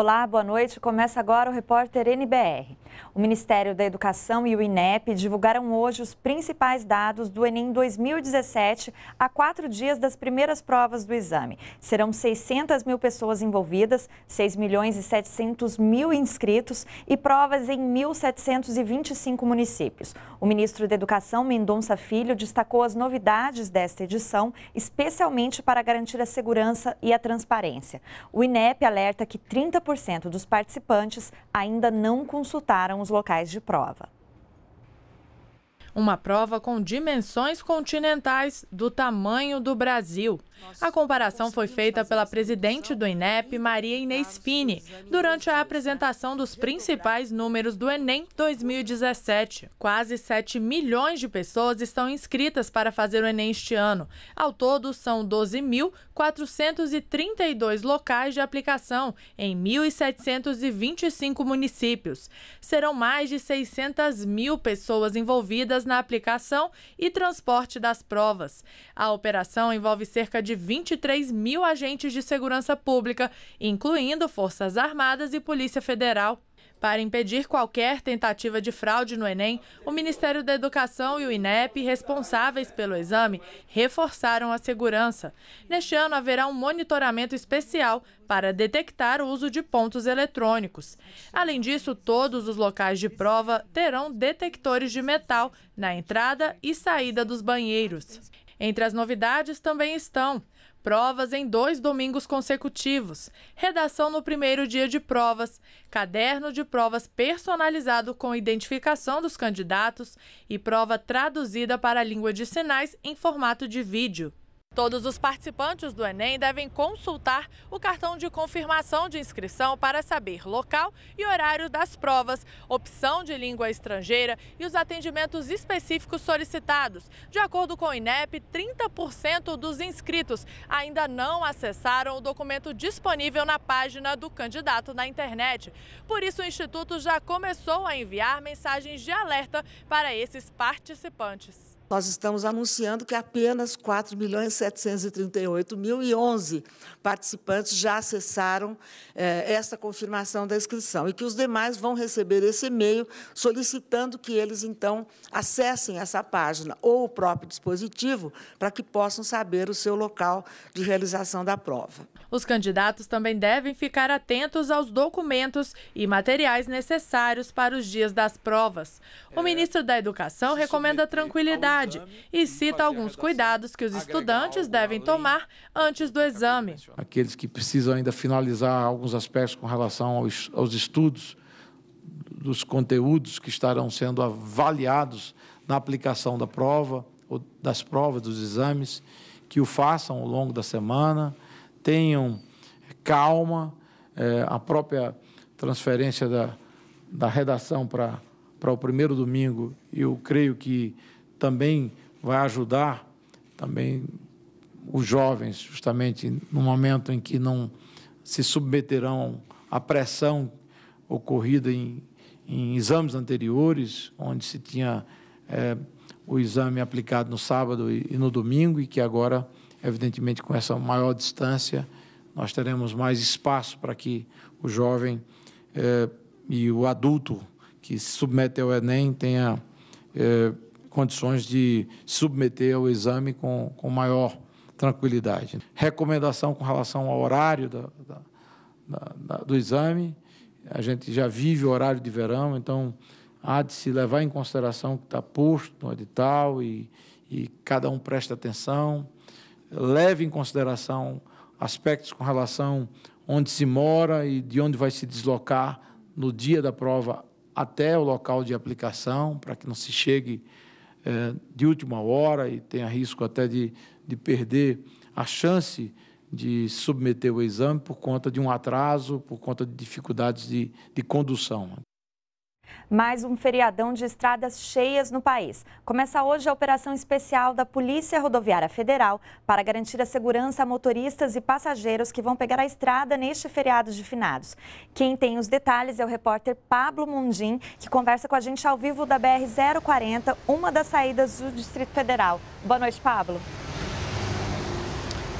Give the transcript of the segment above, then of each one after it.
Olá, boa noite. Começa agora o repórter NBR. O Ministério da Educação e o INEP divulgaram hoje os principais dados do Enem 2017, a quatro dias das primeiras provas do exame. Serão 600 mil pessoas envolvidas, 6 milhões e 700 mil inscritos e provas em 1.725 municípios. O ministro da Educação, Mendonça Filho, destacou as novidades desta edição, especialmente para garantir a segurança e a transparência. O INEP alerta que 30% dos participantes ainda não consultaram os locais de prova. Uma prova com dimensões continentais do tamanho do Brasil. A comparação foi feita pela presidente do INEP, Maria Inês Fini, durante a apresentação dos principais números do Enem 2017. Quase 7 milhões de pessoas estão inscritas para fazer o Enem este ano. Ao todo, são 12.432 locais de aplicação em 1.725 municípios. Serão mais de 600 mil pessoas envolvidas na aplicação e transporte das provas. A operação envolve cerca de de 23 mil agentes de segurança pública, incluindo Forças Armadas e Polícia Federal. Para impedir qualquer tentativa de fraude no Enem, o Ministério da Educação e o INEP, responsáveis pelo exame, reforçaram a segurança. Neste ano, haverá um monitoramento especial para detectar o uso de pontos eletrônicos. Além disso, todos os locais de prova terão detectores de metal na entrada e saída dos banheiros. Entre as novidades também estão provas em dois domingos consecutivos, redação no primeiro dia de provas, caderno de provas personalizado com identificação dos candidatos e prova traduzida para a língua de sinais em formato de vídeo. Todos os participantes do Enem devem consultar o cartão de confirmação de inscrição para saber local e horário das provas, opção de língua estrangeira e os atendimentos específicos solicitados. De acordo com o INEP, 30% dos inscritos ainda não acessaram o documento disponível na página do candidato na internet. Por isso, o Instituto já começou a enviar mensagens de alerta para esses participantes nós estamos anunciando que apenas 4.738.011 milhões mil e participantes já acessaram eh, essa confirmação da inscrição e que os demais vão receber esse e-mail solicitando que eles, então, acessem essa página ou o próprio dispositivo para que possam saber o seu local de realização da prova. Os candidatos também devem ficar atentos aos documentos e materiais necessários para os dias das provas. O é, ministro da Educação recomenda tranquilidade e cita alguns cuidados que os estudantes devem tomar antes do exame. Aqueles que precisam ainda finalizar alguns aspectos com relação aos, aos estudos, dos conteúdos que estarão sendo avaliados na aplicação da prova, ou das provas, dos exames, que o façam ao longo da semana, tenham eh, calma, é, a própria transferência da, da redação para o primeiro domingo, eu creio que também vai ajudar também os jovens, justamente no momento em que não se submeterão à pressão ocorrida em, em exames anteriores, onde se tinha é, o exame aplicado no sábado e, e no domingo, e que agora, evidentemente, com essa maior distância, nós teremos mais espaço para que o jovem é, e o adulto que se submete ao Enem tenha. É, condições de submeter ao exame com, com maior tranquilidade. Recomendação com relação ao horário da, da, da, do exame, a gente já vive o horário de verão, então há de se levar em consideração o que está posto no edital e, e cada um presta atenção, leve em consideração aspectos com relação onde se mora e de onde vai se deslocar no dia da prova até o local de aplicação, para que não se chegue é, de última hora e tem risco até de, de perder a chance de submeter o exame por conta de um atraso, por conta de dificuldades de, de condução. Mais um feriadão de estradas cheias no país. Começa hoje a operação especial da Polícia Rodoviária Federal para garantir a segurança a motoristas e passageiros que vão pegar a estrada neste feriado de finados. Quem tem os detalhes é o repórter Pablo Mundim, que conversa com a gente ao vivo da BR-040, uma das saídas do Distrito Federal. Boa noite, Pablo.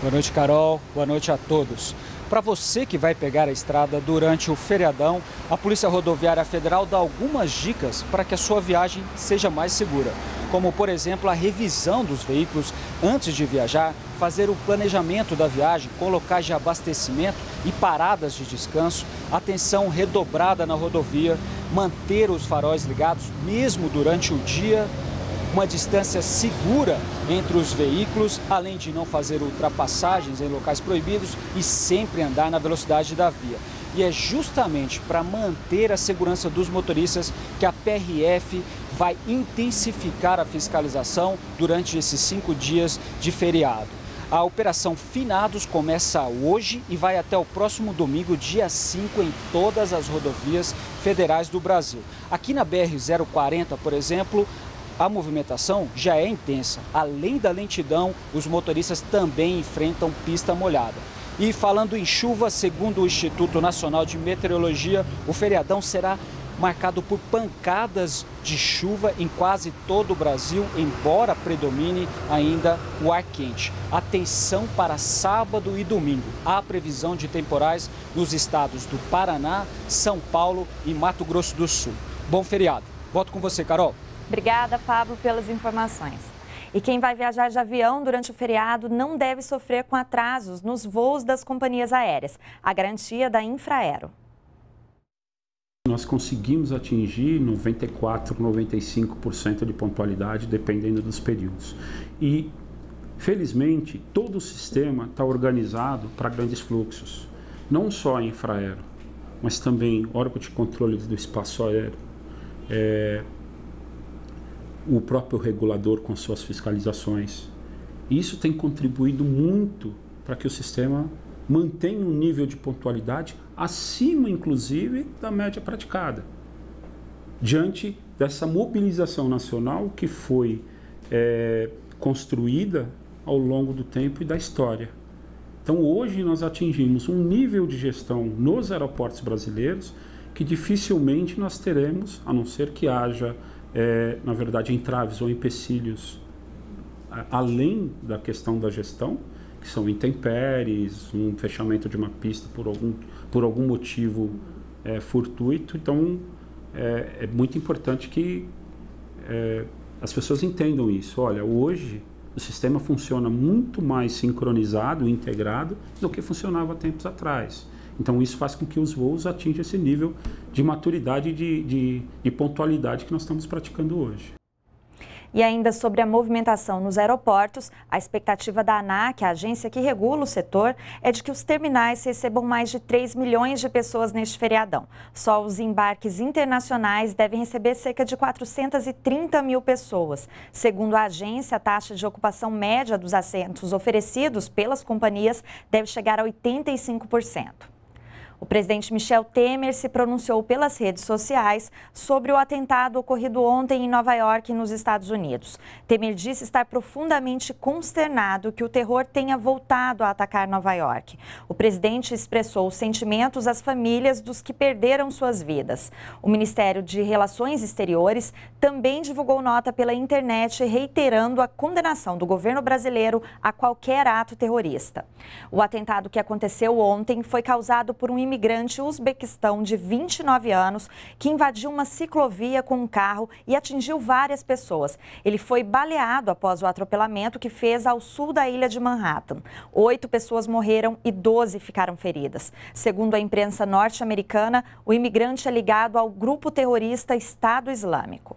Boa noite, Carol. Boa noite a todos. Para você que vai pegar a estrada durante o feriadão, a Polícia Rodoviária Federal dá algumas dicas para que a sua viagem seja mais segura, como, por exemplo, a revisão dos veículos antes de viajar, fazer o planejamento da viagem, colocar de abastecimento e paradas de descanso, atenção redobrada na rodovia, manter os faróis ligados mesmo durante o dia uma distância segura entre os veículos, além de não fazer ultrapassagens em locais proibidos e sempre andar na velocidade da via. E é justamente para manter a segurança dos motoristas que a PRF vai intensificar a fiscalização durante esses cinco dias de feriado. A operação Finados começa hoje e vai até o próximo domingo, dia 5, em todas as rodovias federais do Brasil. Aqui na BR-040, por exemplo, a movimentação já é intensa. Além da lentidão, os motoristas também enfrentam pista molhada. E falando em chuva, segundo o Instituto Nacional de Meteorologia, o feriadão será marcado por pancadas de chuva em quase todo o Brasil, embora predomine ainda o ar quente. Atenção para sábado e domingo. Há previsão de temporais nos estados do Paraná, São Paulo e Mato Grosso do Sul. Bom feriado. Volto com você, Carol. Obrigada, Pablo, pelas informações. E quem vai viajar de avião durante o feriado não deve sofrer com atrasos nos voos das companhias aéreas. A garantia da Infraero. Nós conseguimos atingir 94, 95% de pontualidade, dependendo dos períodos. E, felizmente, todo o sistema está organizado para grandes fluxos. Não só a Infraero, mas também órgão de controle do espaço aéreo, é, o próprio regulador com suas fiscalizações. Isso tem contribuído muito para que o sistema mantenha um nível de pontualidade acima, inclusive, da média praticada. Diante dessa mobilização nacional que foi é, construída ao longo do tempo e da história. Então, hoje, nós atingimos um nível de gestão nos aeroportos brasileiros que dificilmente nós teremos, a não ser que haja é, na verdade, entraves ou empecilhos além da questão da gestão, que são intempéries, um fechamento de uma pista por algum, por algum motivo é, fortuito. Então, é, é, muito importante que é, as pessoas entendam isso. Olha, hoje o sistema funciona muito mais sincronizado, integrado, do que funcionava tempos atrás. Então, isso faz com que os voos atinjam esse nível de maturidade e de, de, de pontualidade que nós estamos praticando hoje. E ainda sobre a movimentação nos aeroportos, a expectativa da ANAC, a agência que regula o setor, é de que os terminais recebam mais de 3 milhões de pessoas neste feriadão. Só os embarques internacionais devem receber cerca de 430 mil pessoas. Segundo a agência, a taxa de ocupação média dos assentos oferecidos pelas companhias deve chegar a 85%. O presidente Michel Temer se pronunciou pelas redes sociais sobre o atentado ocorrido ontem em Nova York, nos Estados Unidos. Temer disse estar profundamente consternado que o terror tenha voltado a atacar Nova York. O presidente expressou os sentimentos às famílias dos que perderam suas vidas. O Ministério de Relações Exteriores também divulgou nota pela internet reiterando a condenação do governo brasileiro a qualquer ato terrorista. O atentado que aconteceu ontem foi causado por um imigrante uzbequistão de 29 anos que invadiu uma ciclovia com um carro e atingiu várias pessoas. Ele foi baleado após o atropelamento que fez ao sul da ilha de Manhattan. Oito pessoas morreram e 12 ficaram feridas. Segundo a imprensa norte-americana, o imigrante é ligado ao grupo terrorista Estado Islâmico.